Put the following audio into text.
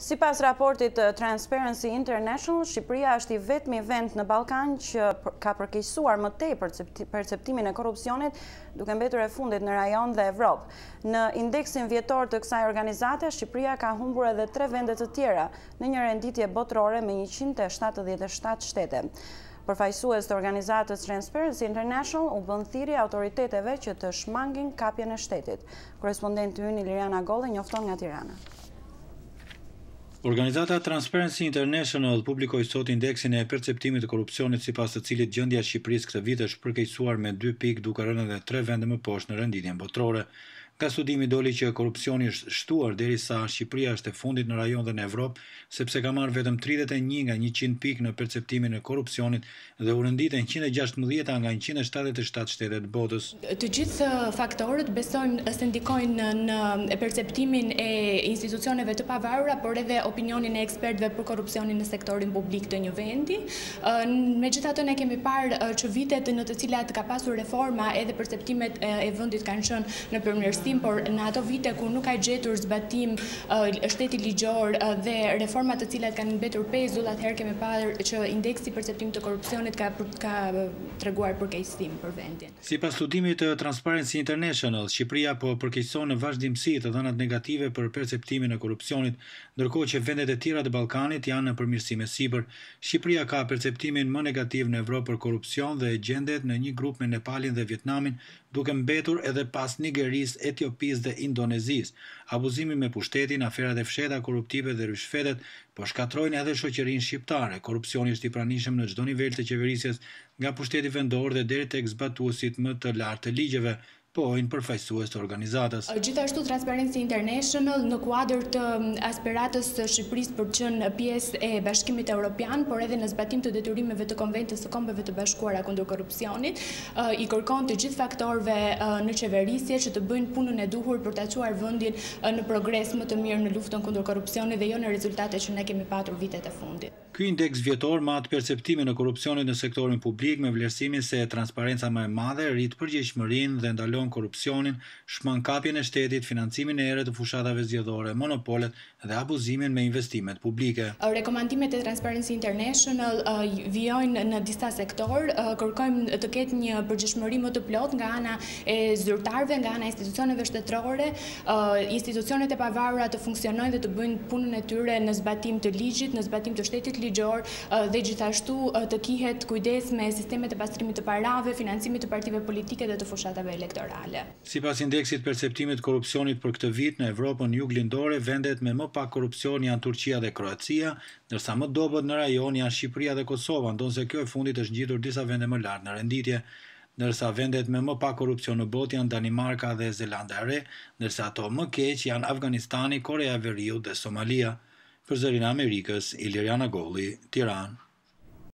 Si pas raportit eh, Transparency International, Shqipëria është i vetëmi vend në Balkan që ka përkisuar më te perceptimin e korupcionit duke mbetur e fundit në rajon dhe Evropë. Në indeksin vjetor të kësaj organizate, Shqipëria ka humbur edhe tre vendet të tjera në një renditje botërore me 177 shtete. Përfajsues të organizatës Transparency International u bëndhiri autoriteteve që të shmangin kapjen e shtetit. Korespondent të unë Iliriana Gollë njofton nga Tirana. Organizata Transparency International publikoi sot indeksin e perceptimit të korrupsionit sipas të cilit gjendja e Shqipërisë këtë vit është përkeqësuar me 2 pikë, duke rënë dhe 3 vende më poshtë në renditjen botërore. Ka studimi doli që korupcioni është shtuar deri sa Shqipëria është e fundit në rajon dhe në Evropë, sepse ka marrë vetëm 31 nga 100 pikë në perceptimin e korupcionit dhe u renditën 116 nga 177 shtetet botës. Të gjithë faktorët besojnë se ndikojnë në perceptimin e institucioneve të pavarura, por edhe opinionin e ekspertëve për korrupsionin në sektorin publik të një vendi. Megjithatë ne kemi parë që vitet në të cilat ka pasur reforma edhe perceptimet e vendit kanë qenë në përmirësim zbatim, por në ato vite kur nuk ka gjetur zbatim uh, shteti ligjor uh, dhe reformat të cilat kanë betur pes, do atëherë keme parë që indeksi përseptim të korupcionit ka uh, të reguar përkejstim për vendin. Si pas studimit të Transparency International, Shqipria po përkejson në vazhdimësi të dhanat negative për perceptimin e korupcionit, nërko që vendet e tira të Balkanit janë në përmirësime siber. Shqipria ka përseptimin më negativ në Evropë për korupcion dhe gjendet në një grup me Nepalin dhe Vietnamin duke mbetur edhe pas Nigeris, Etiopisë dhe Indonezisë. Abuzimi me pushtetin, aferat e fsheta, korruptive dhe ryshfetet, po shkatrojnë edhe shoqërinë shqiptare. Korrupsioni është i pranishëm në çdo nivel të qeverisjes, nga pushteti vendor dhe deri tek zbatuesit më të lartë të ligjeve pohojnë përfajsues të organizatës. Gjithashtu Transparency International në kuadrë të asperatës të Shqipëris për qënë pjesë e bashkimit e Europian, por edhe në zbatim të detyrimeve të konventës të kombeve të bashkuara kundur korupcionit, i kërkon të gjithë faktorve në qeverisje që të bëjnë punën e duhur për të aquar vëndin në progres më të mirë në luftën kundur korupcionit dhe jo në rezultate që ne kemi patur vitet e fundit. Ky indeks vjetor matë perceptimin në korupcionit në sektorin publik me vlerësimin se transparenca më e madhe rritë përgjeshmërin dhe ndalon kalon korupcionin, shmankapjen e shtetit, financimin e ere të fushatave zjedhore, monopolet dhe abuzimin me investimet publike. Rekomandimet e Transparency International vjojnë në disa sektor, kërkojmë të ketë një përgjishmëri më të plot nga ana e zyrtarve, nga ana institucioneve shtetrore, institucionet e pavarra të funksionojnë dhe të bëjnë punën e tyre në zbatim të ligjit, në zbatim të shtetit ligjor dhe gjithashtu të kihet kujdes me sistemet e pastrimit të parave, financimit të partive politike dhe të fushatave elektorë laborale. Si pas indeksit perceptimit korupcionit për këtë vit në Evropën jug lindore, vendet me më pak korupcion janë Turqia dhe Kroacia, nërsa më dobet në rajon janë Shqipria dhe Kosova, ndonë se kjo e fundit është gjithur disa vende më lartë në renditje nërsa vendet me më pak korupcion në bot janë Danimarka dhe Zelanda e Re, nërsa ato më keq janë Afganistani, Korea e Veriut dhe Somalia. Për zërin Amerikës, Iliriana Golli, Tiran.